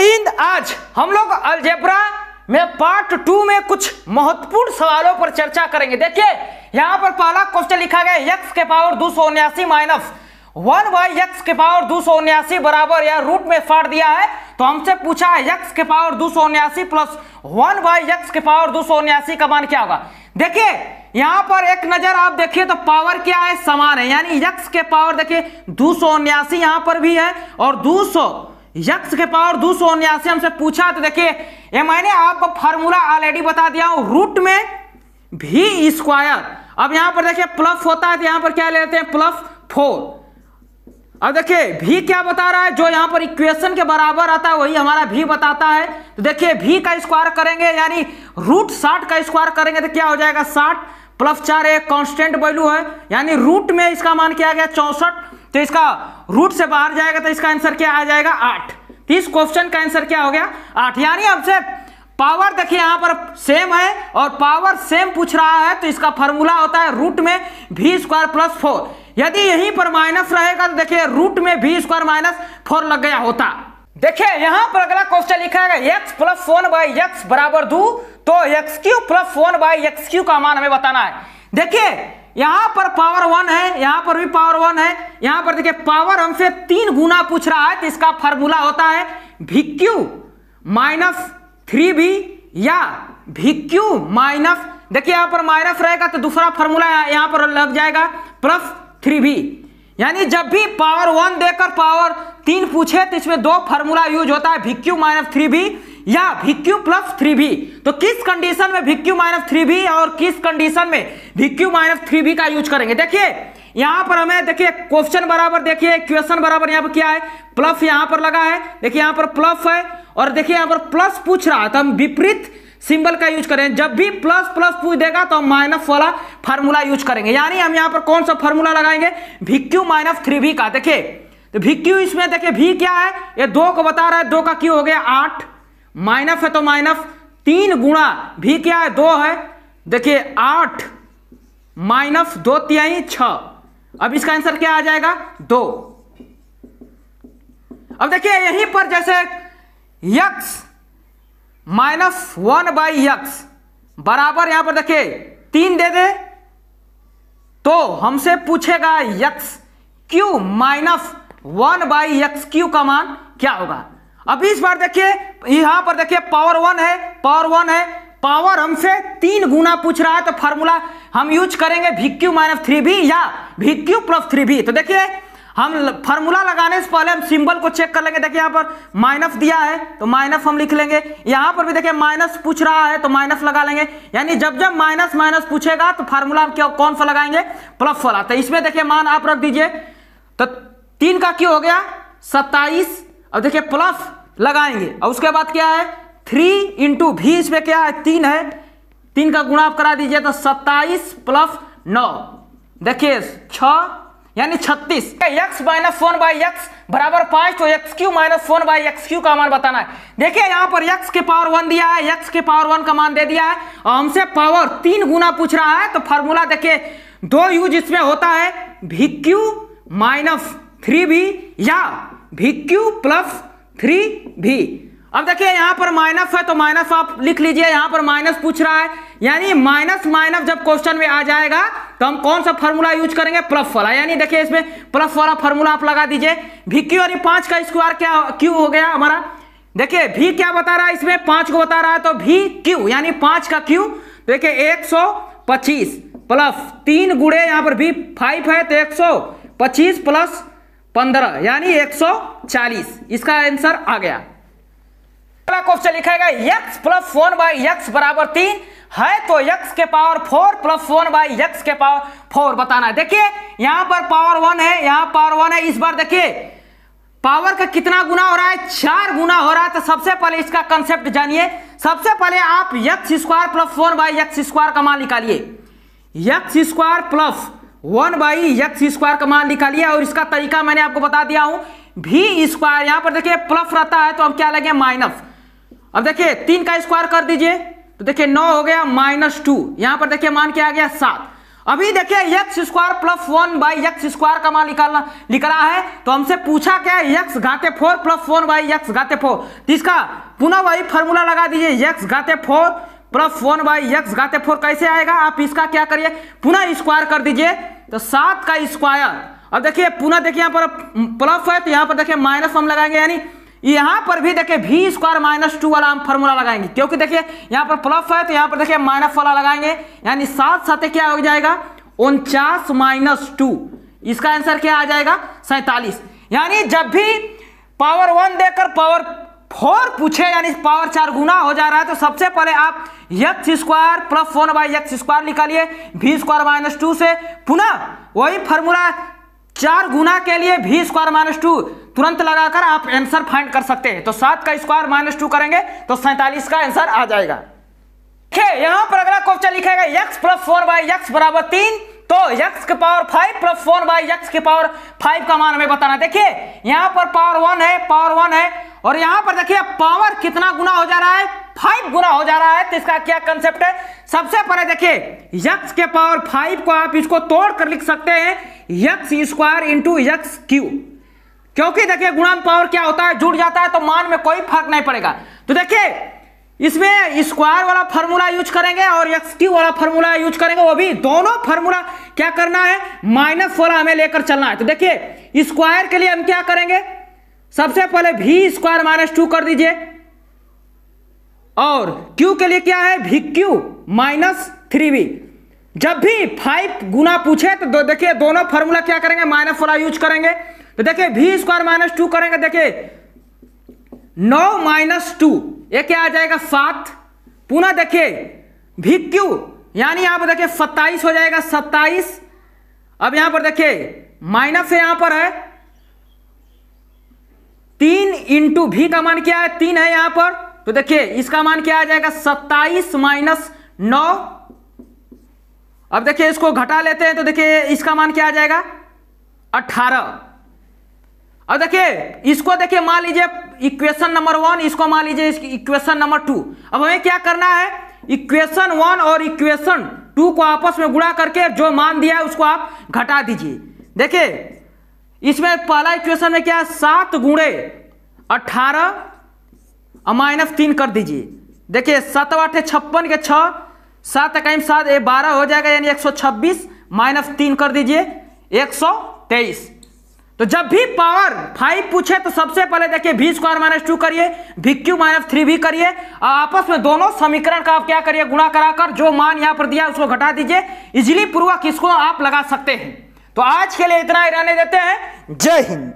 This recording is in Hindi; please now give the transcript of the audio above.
हिंद आज हम लोग अलजेब्रा में पार्ट टू में कुछ महत्वपूर्ण सवालों पर चर्चा करेंगे देखिए यहां पर पहला क्वेश्चन लिखा गया यक्स के पावर दो सौ उन्यासी माइनस वन बाई यक्स के पावर दो सौ उन्यासी बराबर या रूट में फाड़ दिया है तो हमसे पूछा है यक्स के पावर दो सौ उन्यासी प्लस वन बाई यक्स के पावर दो सौ उन्यासी का मान क्या होगा देखिए यहां पर एक नजर आप देखिए तो पावर क्या है समान है यानी यक्स के पावर देखिए दो सौ उन्यासी यहां पर भी है और दो सौ यक्ष के पावर दो सौ उन्यासी हमसे पूछा तो देखिए ये मैंने आपको फार्मूला ऑलरेडी बता दिया हूं रूट में भी स्क्वायर अब यहां पर देखिए प्लस होता है तो यहां पर क्या लेते हैं प्लस फोर अब देखिए भी क्या बता रहा है जो यहां पर इक्वेशन के बराबर आता है वही हमारा भी बताता है तो देखिए भी का स्क्वायर करेंगे यानी रूट साठ का स्क्वायर करेंगे तो क्या हो जाएगा साठ प्लस चार एक कॉन्स्टेंट वैल्यू है यानी रूट में इसका मान किया गया चौसठ तो इसका रूट से बाहर जाएगा तो इसका आंसर क्या आ जाएगा आठ तो इस क्वेश्चन का आंसर क्या हो गया आठ यानी आपसे पावर देखिए यहां पर सेम है और पावर सेम पूछ रहा है तो इसका फॉर्मूला होता है रूट में भी स्क्वायर प्लस फोर यदि यहीं पर माइनस रहेगा तो देखिए रूट में भी स्क्वायर माइनस फोर लग गया होता देखिए यहां पर अगला क्वेश्चन लिखा है x plus one by x बराबर दू तो x cube plus one by x cube का मान हमें बताना है देखिए यहां पर पावर वन है यहां पर भी पावर वन है यहां पर देखिए पावर हमसे तीन गुना पूछ रहा है तो इसका फॉर्मूला होता है भिक्यू माइनस थ्री भी या भिक्यू माइनस देखिए यहां पर माइनस रहेगा तो दूसरा फॉर्मूला यहां पर लग जाएगा प्लस थ्री भी यानी जब भी पावर वन देकर पावर तीन पूछे तो इसमें दो फॉर्मूला यूज होता है भिक्यू माइनस थ्री भी या भिक्यू प्लस थ्री भी तो किस कंडीशन में भिक्यू माइनस थ्री भी और किस कंडीशन में भिक्यू माइनस थ्री भी का यूज करेंगे देखिए यहां पर हमें देखिए क्वेश्चन बराबर देखिए क्वेश्चन बराबर यहां पर क्या है प्लस यहां पर लगा है देखिए यहां पर प्लस है और देखिए यहां पर प्लस पूछ रहा है तो हम विपरीत सिंबल का यूज करें जब भी प्लस प्लस पूछ देगा तो हम माइनस वाला फार्मूला यूज करेंगे यानी हम यहां पर कौन सा फार्मूला लगाएंगे भिक्यू माइनस थ्री भी का देखिए तो भिक्यू इसमें देखिए भी क्या है ये दो को बता रहा है दो का क्यों हो गया आठ माइनस है तो माइनस तीन गुणा भी क्या है दो है देखिए आठ माइनस दो तिहाई छ अब इसका आंसर क्या आ जाएगा दो अब देखिए यहीं पर जैसे x minus one by x बराबर यहां पर देखिए तीन दे दे तो हमसे पूछेगा x cube minus one by x cube का मान क्या होगा अब इस बार देखिए यहां पर देखिए पावर वन है पावर वन है पावर हमसे तीन गुना पूछ रहा है तो फार्मूला हम यूज करेंगे भिक्यू माइनस थ्री भी या भिक्यू प्लस थ्री भी तो देखिए हम फार्मूला लगाने से पहले हम सिंबल को चेक कर लेंगे देखिए यहां पर माइनस दिया है तो माइनस हम लिख लेंगे यहां पर भी देखिए माइनस पूछ रहा है तो माइनस लगा लेंगे यानी जब जब माइनस माइनस पूछेगा तो फार्मूला हम क्या कौन सा लगाएंगे प्लस वाला तो इसमें देखिए मान आप रख दीजिए तो तीन का क्यों हो गया सत्ताईस अब देखिए प्लस लगाएंगे और उसके बाद क्या है थ्री इंटू भी इसमें क्या है तीन है तीन का गुणा आप करा दीजिए तो सत्ताईस प्लस नौ देखिए छ यानी छत्तीस x minus one by x बराबर पांच तो x cube minus one by x cube का मान बताना है देखिए यहां पर एक्स के पावर वन दिया है एक्स के पावर वन का मान दे दिया है और हमसे पावर तीन गुना पूछ रहा है तो फार्मूला देखिए दो यूज इसमें होता है भी क्यू माइनस थ्री भी या भी क्यू प्लस थ्री भी अब देखिए यहां पर माइनस है तो माइनस आप लिख लीजिए यहां पर माइनस पूछ रहा है यानी माइनस माइनस जब क्वेश्चन में आ जाएगा तो हम कौन सा फॉर्मूला यूज करेंगे प्लस वाला यानी देखिए इसमें प्लस वाला फॉर्मूला आप लगा दीजिए भी क्यू यानी पांच का स्क्वायर क्या क्यू हो गया हमारा देखिए भी क्या बता रहा है इसमें पांच को बता रहा है तो भी क्यू यानी पांच का क्यू देखिए एक सौ पच्चीस प्लस तीन गुड़े यहां पर भी फाइव है तो एक सौ पच्चीस प्लस पंद्रह यानी एक सौ चालीस इसका आंसर आ गया अगला क्वेश्चन लिखा गया x plus one by x बराबर तीन है तो यक्स के power four plus one by x के पावर फोर बताना है देखिए यहां पर पावर वन है यहां पावर वन है इस बार देखिए पावर का कितना गुना हो रहा है चार गुना हो रहा है तो सबसे पहले इसका कंसेप्ट जानिए सबसे पहले आप x square plus four by x square का मान निकालिए x square plus one by x square का मान निकालिए और इसका तरीका मैंने आपको बता दिया हूं भी स्क्वायर यहां पर देखिए प्लस रहता है तो हम क्या लगे माइनस अब देखिए तीन का स्क्वायर कर दीजिए तो देखिए नौ हो गया माइनस टू यहां पर देखिए मान क्या आ गया सात अभी देखिए x square plus one by x square का मान निकालना निकला है तो हमसे पूछा क्या है यक्स घाते four plus one by x घाते फोर तो इसका पुनः वही फॉर्मूला लगा दीजिए यक्स घाते four plus one by x घाते फोर कैसे आएगा आप इसका क्या करिए पुनः स्क्वायर कर दीजिए तो सात का स्क्वायर और देखिए पुनः देखिए यहाँ पर प्लस है तो यहाँ पर देखिए माइनस हम लगाएंगे यानी यहाँ पर भी देखिए भी स्क्वायर माइनस टू वाला हम फॉर्मूला लगाएंगे क्योंकि देखिए यहाँ पर प्लस है तो यहाँ पर देखिए माइनस वाला लगाएंगे यानी सात साथ क्या हो जाएगा उनचास माइनस टू इसका आंसर क्या आ जाएगा सैतालीस यानी जब भी पावर वन देकर पावर फोर पूछे यानी पावर चार गुना हो जा रहा है तो सबसे पहले आप x square plus four by x square निकालिए भी स्क्वायर माइनस टू से पुनः वही फॉर्मूला चार गुना के लिए भी स्क्वायर माइनस टू तुरंत लगाकर आप आंसर फाइंड कर सकते हैं तो सात का स्क्वायर माइनस टू करेंगे तो सैंतालीस का आंसर आ जाएगा यहां पर अगला क्वेश्चन लिखेगा x plus four by x बराबर तीन तो यक्स के power five plus four by x के पावर फाइव का मान हमें बताना देखिए यहां पर पावर वन है पावर वन है और यहां पर देखिए पावर कितना गुना हो जा रहा है फाइव गुना हो जा रहा है तो इसका क्या कंसेप्ट है सबसे पहले देखिए यक्स के पावर फाइव को आप इसको तोड़ कर लिख सकते हैं x square into x cube क्योंकि देखिए गुणन पावर क्या होता है जुड़ जाता है तो मान में कोई फर्क नहीं पड़ेगा तो देखिए इसमें स्क्वायर वाला फार्मूला यूज करेंगे और एक्स क्यू वाला फार्मूला यूज करेंगे वो भी दोनों फार्मूला क्या करना है माइनस वाला हमें लेकर चलना है तो देखिए स्क्वायर के लिए हम क्या करेंगे सबसे पहले भी स्क्वायर माइनस टू कर दीजिए और क्यू के लिए क्या है भी क्यू माइनस थ्री जब भी फाइव गुना पूछे तो दो, देखिए दोनों फॉर्मूला क्या करेंगे माइनस वाला यूज करेंगे तो देखिए भी स्क्वायर माइनस टू करेंगे देखिए नौ माइनस टू ये क्या आ जाएगा सात पुनः देखिए भी क्यू यानी यहां पर देखिए सत्ताईस हो जाएगा सत्ताईस अब यहां पर देखिए माइनस यहां पर है इंटू भी का मान क्या है तीन है यहां पर तो देखिए इसका मान क्या आ जाएगा सत्ताईस माइनस नौ अब देखिए इसको घटा लेते हैं तो देखिए इसका मान क्या आ जाएगा अठारह अब देखिए इसको देखिए मान लीजिए इक्वेशन नंबर वन इसको मान लीजिए इक्वेशन नंबर टू अब हमें क्या करना है इक्वेशन वन और इक्वेशन टू को आपस में गुणा करके जो मान दिया है उसको आप घटा दीजिए देखिए इसमें पहला इक्वेशन में क्या है सात गुणे अट्ठारह और माइनस तीन कर दीजिए देखिए सात आठ छप्पन के छः सात इक्कीस सात ये बारह हो जाएगा यानी एक सौ छब्बीस माइनस तीन कर दीजिए एक सौ तेईस तो जब भी पावर फाइव पूछे तो सबसे पहले देखिए भी स्क्वायर माइनस टू करिए भी क्यू माइनस थ्री भी करिए आपस में दोनों समीकरण का आप क्या करिए गुणा कराकर जो मान यहाँ पर दिया उसको घटा दीजिए इजिली पूर्वक इसको आप लगा सकते हैं तो आज के लिए इतना ही रहने देते हैं जय हिंद